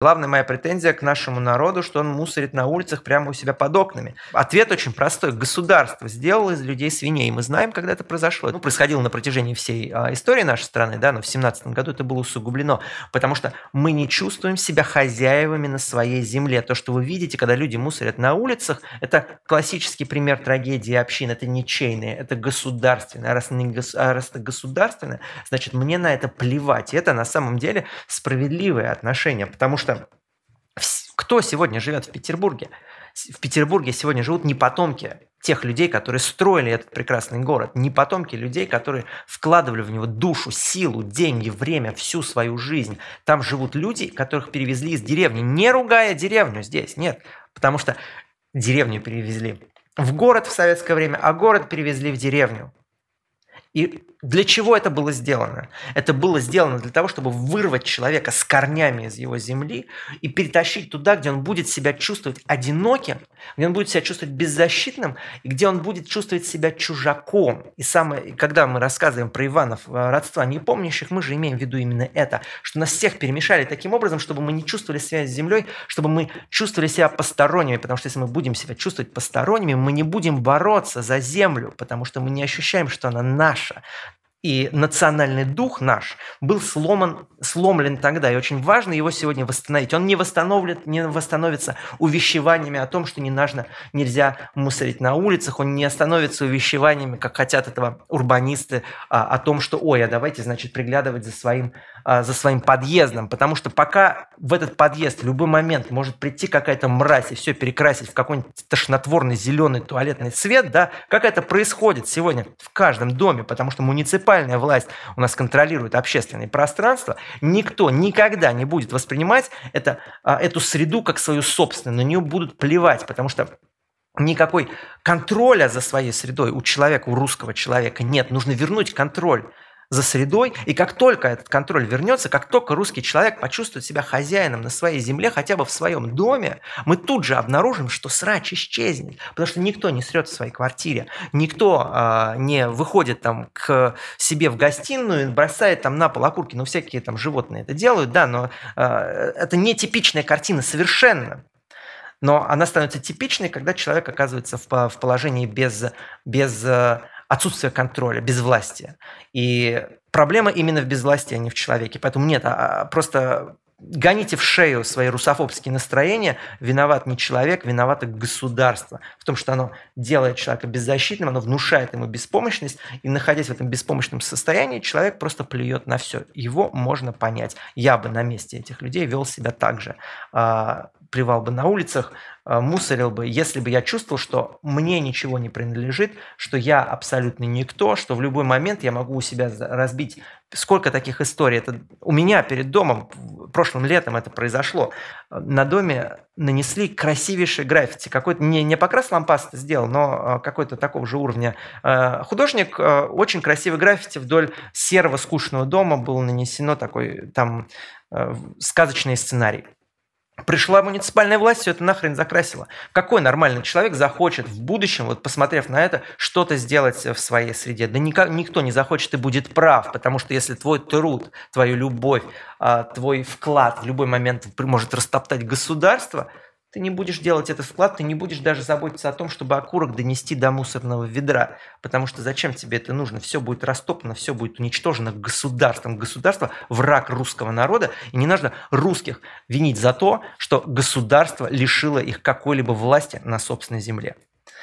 Главная моя претензия к нашему народу, что он мусорит на улицах прямо у себя под окнами. Ответ очень простой. Государство сделало из людей свиней. Мы знаем, когда это произошло. Ну, происходило на протяжении всей а, истории нашей страны, да, но в 17 году это было усугублено, потому что мы не чувствуем себя хозяевами на своей земле. То, что вы видите, когда люди мусорят на улицах, это классический пример трагедии общин. Это ничейное, это государственное. А раз, не гос... а раз это государственное, значит, мне на это плевать. И это на самом деле справедливое отношение, потому что что кто сегодня живет в Петербурге? В Петербурге сегодня живут не потомки тех людей, которые строили этот прекрасный город, не потомки людей, которые вкладывали в него душу, силу, деньги, время, всю свою жизнь. Там живут люди, которых перевезли из деревни, не ругая деревню здесь, нет, потому что деревню перевезли в город в советское время, а город перевезли в деревню. И для чего это было сделано? Это было сделано для того, чтобы вырвать человека с корнями из его земли и перетащить туда, где он будет себя чувствовать одиноким, где он будет себя чувствовать беззащитным, и где он будет чувствовать себя чужаком. И самое, когда мы рассказываем про Иванов э, родства непомнящих, мы же имеем в виду именно это, что нас всех перемешали таким образом, чтобы мы не чувствовали связь с землей, чтобы мы чувствовали себя посторонними, потому что если мы будем себя чувствовать посторонними, мы не будем бороться за землю, потому что мы не ощущаем, что она наша и национальный дух наш был сломан, сломлен тогда, и очень важно его сегодня восстановить. Он не, восстановлен, не восстановится увещеваниями о том, что не нужно, нельзя мусорить на улицах, он не остановится увещеваниями, как хотят этого урбанисты, а, о том, что ой, а давайте, значит, приглядывать за своим, а, за своим подъездом, потому что пока в этот подъезд в любой момент может прийти какая-то мразь и все перекрасить в какой-нибудь тошнотворный зеленый туалетный цвет, да, как это происходит сегодня в каждом доме, потому что муниципальный муниципальная власть у нас контролирует общественное пространство, никто никогда не будет воспринимать это, а, эту среду как свою собственную, на нее будут плевать, потому что никакой контроля за своей средой у человека, у русского человека нет. Нужно вернуть контроль за средой. И как только этот контроль вернется, как только русский человек почувствует себя хозяином на своей земле, хотя бы в своем доме, мы тут же обнаружим, что срач исчезнет. Потому что никто не срет в своей квартире, никто э, не выходит там к себе в гостиную и бросает там на пол окурки. Ну, всякие там животные это делают, да, но э, это не типичная картина совершенно но она становится типичной, когда человек оказывается в, в положении без, без а, отсутствие контроля, безвластие. И проблема именно в безвластии, а не в человеке. Поэтому нет, а, а просто гоните в шею свои русофобские настроения. Виноват не человек, виновато государство. В том, что оно делает человека беззащитным, оно внушает ему беспомощность. И находясь в этом беспомощном состоянии, человек просто плюет на все. Его можно понять. Я бы на месте этих людей вел себя так же. А, плевал бы на улицах, э, мусорил бы, если бы я чувствовал, что мне ничего не принадлежит, что я абсолютно никто, что в любой момент я могу у себя разбить. Сколько таких историй? Это у меня перед домом, прошлым летом это произошло. На доме нанесли красивейшие граффити. Какой-то не, не покрас лампаста сделал, но э, какой-то такого же уровня. Э, художник очень красивый граффити вдоль серого скучного дома было нанесено такой там сказочный сценарий. Пришла муниципальная власть, все это нахрен закрасила. Какой нормальный человек захочет в будущем, вот посмотрев на это, что-то сделать в своей среде? Да никак, никто не захочет и будет прав, потому что если твой труд, твою любовь, а, твой вклад в любой момент может растоптать государство – ты не будешь делать этот вклад, ты не будешь даже заботиться о том, чтобы окурок донести до мусорного ведра. Потому что зачем тебе это нужно? Все будет растоплено, все будет уничтожено государством. Государство – враг русского народа. И не нужно русских винить за то, что государство лишило их какой-либо власти на собственной земле.